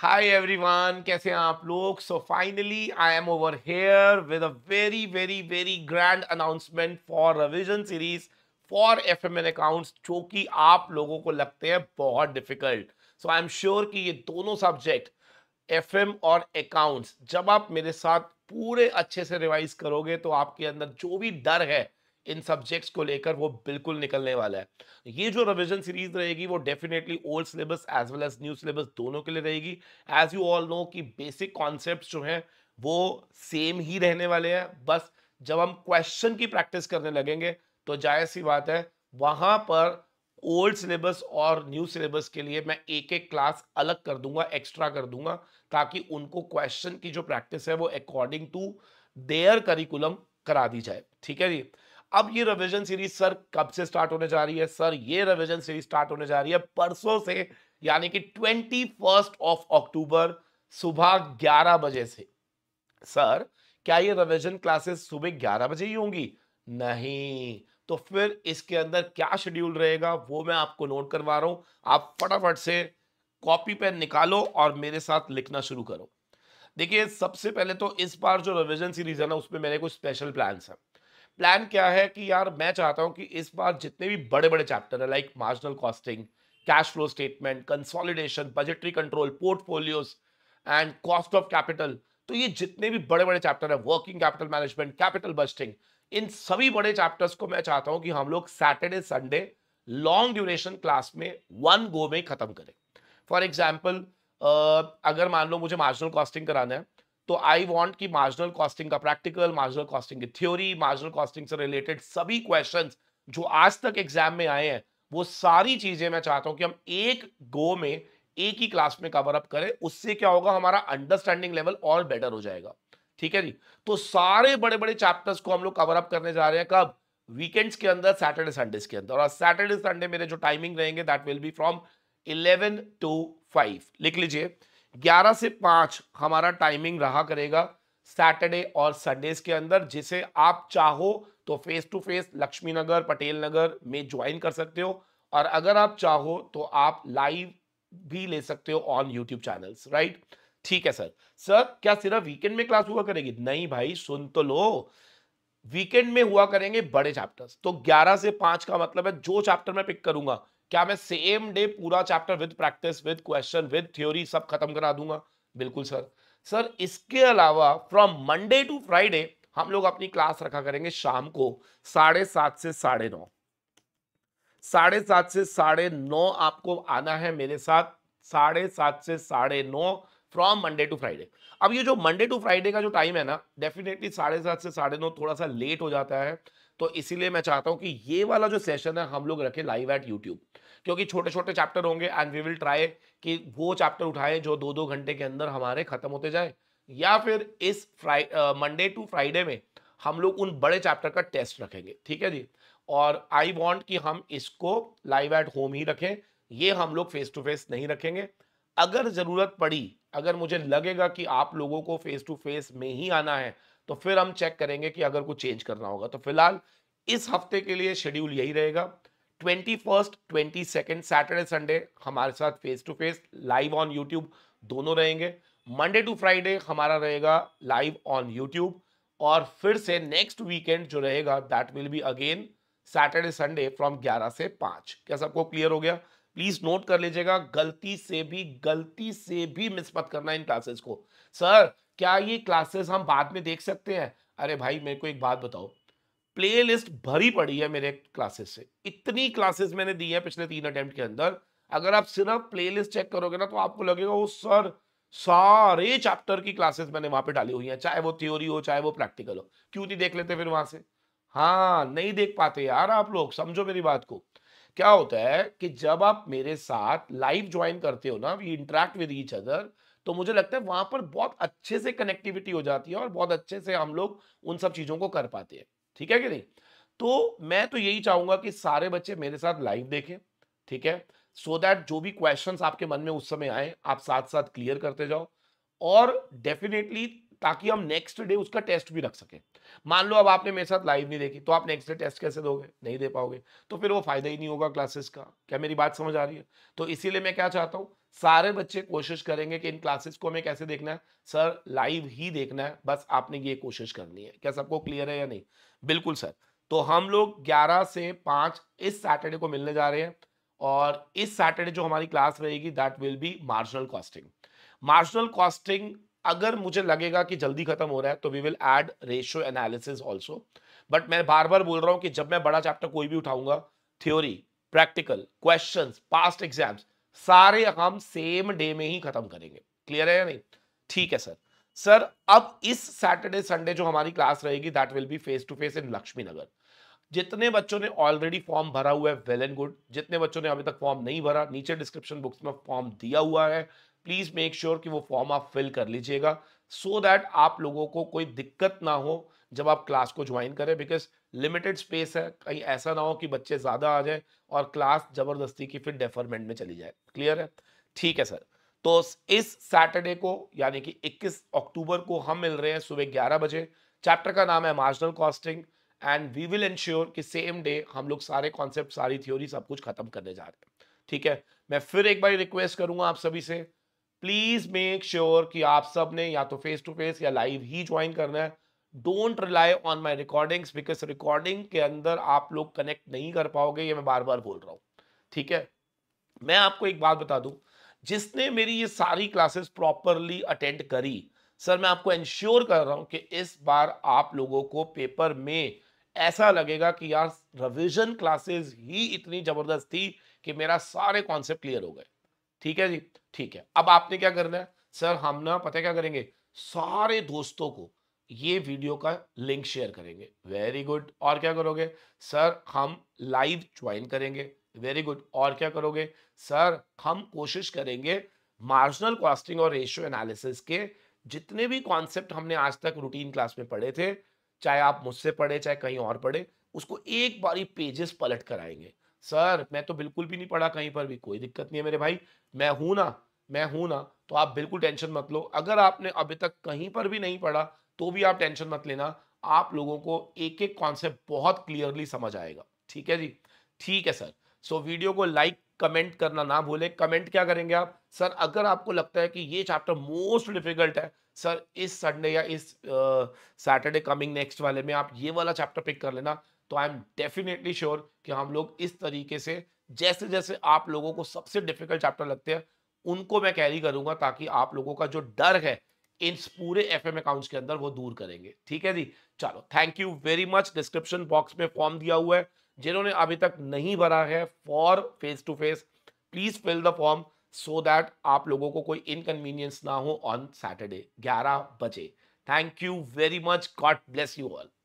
hi everyone कैसे हैं आप लोग so finally I am over here with a very very very grand announcement for revision series for F M and accounts जो कि आप लोगों को लगते हैं बहुत difficult so I am sure कि ये दोनों सब्जेक्ट एफ एम और अकाउंट्स जब आप मेरे साथ पूरे अच्छे से रिवाइज करोगे तो आपके अंदर जो भी डर है इन सब्जेक्ट्स को लेकर वो बिल्कुल निकलने वाला है ये जो रिविजन सीरीज रहेगी वो definitely old syllabus as well as new syllabus दोनों के लिए रहेगी एज यू ऑल नो कि बेसिक कॉन्सेप्ट जो हैं वो सेम ही रहने वाले हैं बस जब हम क्वेश्चन की प्रैक्टिस करने लगेंगे तो जाहिर सी बात है वहाँ पर ओल्ड सिलेबस और न्यू सिलेबस के लिए मैं एक एक क्लास अलग कर दूंगा एक्स्ट्रा कर दूंगा ताकि उनको क्वेश्चन की जो प्रैक्टिस है वो अकॉर्डिंग टू देयर करिकुलम करा दी जाए ठीक है जी अब ये रिविजन सीरीज सर कब से स्टार्ट होने जा रही है सर ये रिविजन सीरीज स्टार्ट होने जा रही है परसों से यानी कि ट्वेंटी फर्स्ट ऑफ अक्टूबर सुबह ग्यारह बजे से सर क्या ये रिविजन क्लासेस सुबह ग्यारह बजे ही होंगी नहीं तो फिर इसके अंदर क्या शेड्यूल रहेगा वो मैं आपको नोट करवा रहा हूं आप फटाफट से कॉपी पेन निकालो और मेरे साथ लिखना शुरू करो देखिए सबसे पहले तो इस बार जो रिविजन सीरीज है ना उसमें मेरे कुछ स्पेशल प्लान्स हैं प्लान क्या है कि यार मैं चाहता हूं कि इस बार जितने भी बड़े बड़े चैप्टर है like marginal costing cash flow statement consolidation budgetary control portfolios and cost of capital तो ये जितने भी बड़े बड़े चैप्टर है working capital management capital budgeting इन सभी बड़े चैप्टर्स को मैं चाहता हूं कि हम लोग Saturday Sunday long duration class में वन गो में खत्म करें फॉर एग्जाम्पल अगर मान लो मुझे मार्जिनल कॉस्टिंग कराना है तो आई वांट कि मार्जिनल कॉस्टिंग का प्रैक्टिकल मार्जिनल कॉस्टिंग की थ्योरी मार्जिनल कॉस्टिंग से रिलेटेड सभी क्वेश्चन जो आज तक एग्जाम में आए हैं वो सारी चीजें मैं चाहता हूं कि हम एक गो में एक ही क्लास में कवर अप करें उससे क्या होगा हमारा अंडरस्टैंडिंग लेवल और बेटर हो जाएगा ठीक है जी तो सारे बड़े बड़े चैप्टर्स को हम लोग कवर अप करने जा रहे हैं कब वीकेंड्स के अंदर सैटरडे संडेज के अंदर और सैटरडे संडे मेरे जो टाइमिंग रहेंगे that will be from eleven to five लिख लीजिए 11 से 5 हमारा टाइमिंग रहा करेगा सैटरडे और संडेज के अंदर जिसे आप चाहो तो face to face Laxmi Nagar Patel Nagar में ज्वाइन कर सकते हो और अगर आप चाहो तो आप लाइव भी ले सकते हो ऑन यूट्यूब चैनल्स राइट ठीक है सर सर क्या सिर्फ वीकेंड में क्लास हुआ करेगी नहीं भाई सुन तो लो वीकेंड में हुआ करेंगे बड़े चैप्टर्स तो 11 से 5 का मतलब है जो चैप्टर मैं पिक करूंगा क्या मैं सेम डे पूरा chapter with practice with question with theory सब खत्म करा दूंगा बिल्कुल सर सर इसके अलावा फ्रॉम मंडे टू फ्राइडे हम लोग अपनी क्लास रखा करेंगे शाम को साढ़े सात से साढ़े नौ साढ़े सात से साढ़े नौ आपको आना है मेरे साथ साढ़े सात से साढ़े नौ फ्रॉम मंडे टू फ्राइडे अब ये जो मंडे टू फ्राइडे का जो टाइम है ना डेफिनेटली साढ़े सात से साढ़े नौ थोड़ा सा लेट हो जाता है तो इसीलिए मैं चाहता हूँ कि ये वाला जो सेशन है हम लोग रखें लाइव एट यूट्यूब क्योंकि छोटे छोटे चैप्टर होंगे एंड वी विल ट्राई कि वो चैप्टर उठाएं जो दो दो घंटे के अंदर हमारे खत्म होते जाए या फिर इस मंडे टू फ्राइडे में हम लोग उन बड़े चैप्टर का टेस्ट रखेंगे ठीक है जी और आई वॉन्ट कि हम इसको लाइव एट होम ही रखें ये हम लोग फेस टू फेस नहीं रखेंगे अगर ज़रूरत पड़ी अगर मुझे लगेगा कि आप लोगों को फेस टू फेस में ही आना है तो फिर हम चेक करेंगे कि अगर कुछ चेंज करना होगा तो फिलहाल इस हफ्ते के लिए शेड्यूल यही रहेगा twenty first twenty second Saturday Sunday हमारे साथ face to face live on YouTube दोनों रहेंगे मंडे टू फ्राइडे हमारा रहेगा लाइव ऑन यूट्यूब और फिर से नेक्स्ट वीकेंड जो रहेगा that will be again Saturday Sunday from 11 से 5 क्या सबको क्लियर हो गया प्लीज नोट कर लीजिएगा गलती से भी गलती से भी मिस मत करना इन क्लासेस को सर क्या ये क्लासेस हम बाद में देख सकते हैं अरे भाई मेरे को एक बात बताओ प्ले लिस्ट भरी पड़ी है मेरे क्लासेस से इतनी क्लासेस मैंने दी है पिछले तीन अटेम्प्ट के अंदर अगर आप सिर्फ प्ले लिस्ट चेक करोगे ना तो आपको लगेगा वो सर सारे चैप्टर की क्लासेस मैंने वहां पे डाली हुई हैं चाहे वो थ्योरी हो चाहे वो प्रैक्टिकल हो क्यों नहीं देख लेते फिर वहां से हाँ नहीं देख पाते यार आप लोग समझो मेरी बात को क्या होता है कि जब आप मेरे साथ लाइव ज्वाइन करते हो ना we interact with each other तो मुझे लगता है वहां पर बहुत अच्छे से कनेक्टिविटी हो जाती है और बहुत अच्छे से हम लोग उन सब चीजों को कर पाते हैं ठीक है कि नहीं तो मैं तो यही चाहूंगा कि सारे बच्चे मेरे साथ लाइव देखें ठीक है सो so दैट जो भी क्वेश्चन आपके मन में उस समय आए आप साथ साथ क्लियर करते जाओ और डेफिनेटली ताकि हम नेक्स्ट डे उसका टेस्ट भी रख सकें मान लो अब आपने मेरे साथ लाइव नहीं देखी तो आप नेक्स्ट डे टेस्ट कैसे दोगे नहीं दे पाओगे तो फिर वो फायदा ही नहीं होगा क्लासेस का क्या मेरी बात समझ आ रही है तो इसीलिए मैं क्या चाहता हूँ सारे बच्चे कोशिश करेंगे कि इन क्लासेस को हमें कैसे देखना है सर लाइव ही देखना है बस आपने ये कोशिश करनी है क्या सबको क्लियर है या नहीं बिल्कुल सर तो हम लोग ग्यारह से पाँच इस सैटरडे को मिलने जा रहे हैं और इस सैटरडे जो हमारी क्लास रहेगी that will be marginal costing marginal costing अगर मुझे लगेगा कि जल्दी खत्म हो रहा है तो we will add ratio analysis also but मैं बार बार बोल रहा हूं कि जब मैं बड़ा चैप्टर कोई भी उठाऊंगा theory practical question past exams सारे हम सेम डे में ही खत्म करेंगे क्लियर है या नहीं ठीक है सर सर अब इस सैटरडे संडे जो हमारी क्लास रहेगी that will be face to face in Laxmi Nagar जितने बच्चों ने ऑलरेडी फॉर्म भरा हुआ है वेल एंड गुड जितने बच्चों ने अभी तक फॉर्म नहीं भरा नीचे डिस्क्रिप्शन बुक्स में फॉर्म दिया हुआ है प्लीज़ मेक श्योर कि वो फॉर्म आप फिल कर लीजिएगा सो so दैट आप लोगों को कोई दिक्कत ना हो जब आप क्लास को ज्वाइन करें बिकॉज लिमिटेड स्पेस है कहीं ऐसा ना हो कि बच्चे ज़्यादा आ जाए और क्लास ज़बरदस्ती की फिर डेफरमेंट में चली जाए क्लियर है ठीक है सर तो इस सैटरडे को यानी कि 21 अक्टूबर को हम मिल रहे हैं सुबह 11 बजे चैप्टर का नाम है marginal costing and we will ensure कि सेम डे हम लोग सारे कॉन्सेप्ट सारी थ्योरी सब कुछ खत्म करने जा रहे हैं ठीक है मैं फिर एक बार रिक्वेस्ट करूंगा आप सभी से प्लीज मेक श्योर कि आप सब ने या तो फेस टू फेस या लाइव ही ज्वाइन करना है don't rely on my recording because recording के अंदर आप लोग कनेक्ट नहीं कर पाओगे ये मैं बार बार बोल रहा हूँ ठीक है मैं आपको एक बात बता दूं जिसने मेरी ये सारी क्लासेस प्रॉपरली अटेंड करी सर मैं आपको इंश्योर कर रहा हूँ कि इस बार आप लोगों को पेपर में ऐसा लगेगा कि यार रिविजन क्लासेस ही इतनी जबरदस्त थी कि मेरा सारे कॉन्सेप्ट क्लियर हो गए ठीक है जी ठीक है अब आपने क्या करना है सर हम ना पता क्या करेंगे सारे दोस्तों को ये वीडियो का लिंक शेयर करेंगे वेरी गुड और क्या करोगे सर हम लाइव ज्वाइन करेंगे वेरी गुड और क्या करोगे सर हम कोशिश करेंगे मार्जिनल कॉस्टिंग और रेशियो एनालिसिस के जितने भी कॉन्सेप्ट हमने आज तक रूटीन क्लास में पढ़े थे चाहे आप मुझसे पढ़े चाहे कहीं और पढ़े उसको एक बार पेजेस पलट कराएंगे सर मैं तो बिल्कुल भी नहीं पढ़ा कहीं पर भी कोई दिक्कत नहीं है मेरे भाई मैं हूं ना मैं हूं ना तो आप बिल्कुल टेंशन मत लो अगर आपने अभी तक कहीं पर भी नहीं पढ़ा तो भी आप टेंशन मत लेना आप लोगों को एक एक कॉन्सेप्ट बहुत क्लियरली समझ आएगा ठीक है जी ठीक है सर सो so, वीडियो को लाइक कमेंट करना ना भूलें कमेंट क्या करेंगे आप सर अगर आपको लगता है कि ये चैप्टर मोस्ट डिफिकल्ट है सर इस संडे या इस सैटरडे कमिंग नेक्स्ट वाले में आप ये वाला चैप्टर पिक कर लेना तो आई एम डेफिनेटली श्योर कि हम लोग इस तरीके से जैसे जैसे आप लोगों को सबसे डिफिकल्ट चैप्टर लगते हैं उनको मैं कैरी करूंगा ताकि आप लोगों का जो डर है इन पूरे एफ एम अकाउंट्स के अंदर वो दूर करेंगे ठीक है जी चलो thank you very much description box में फॉर्म दिया हुआ है जिन्होंने अभी तक नहीं भरा है for face to face please fill the form so that आप लोगों को कोई इनकन्वीनियंस ना हो ऑन सैटरडे ग्यारह बजे thank you very much God bless you all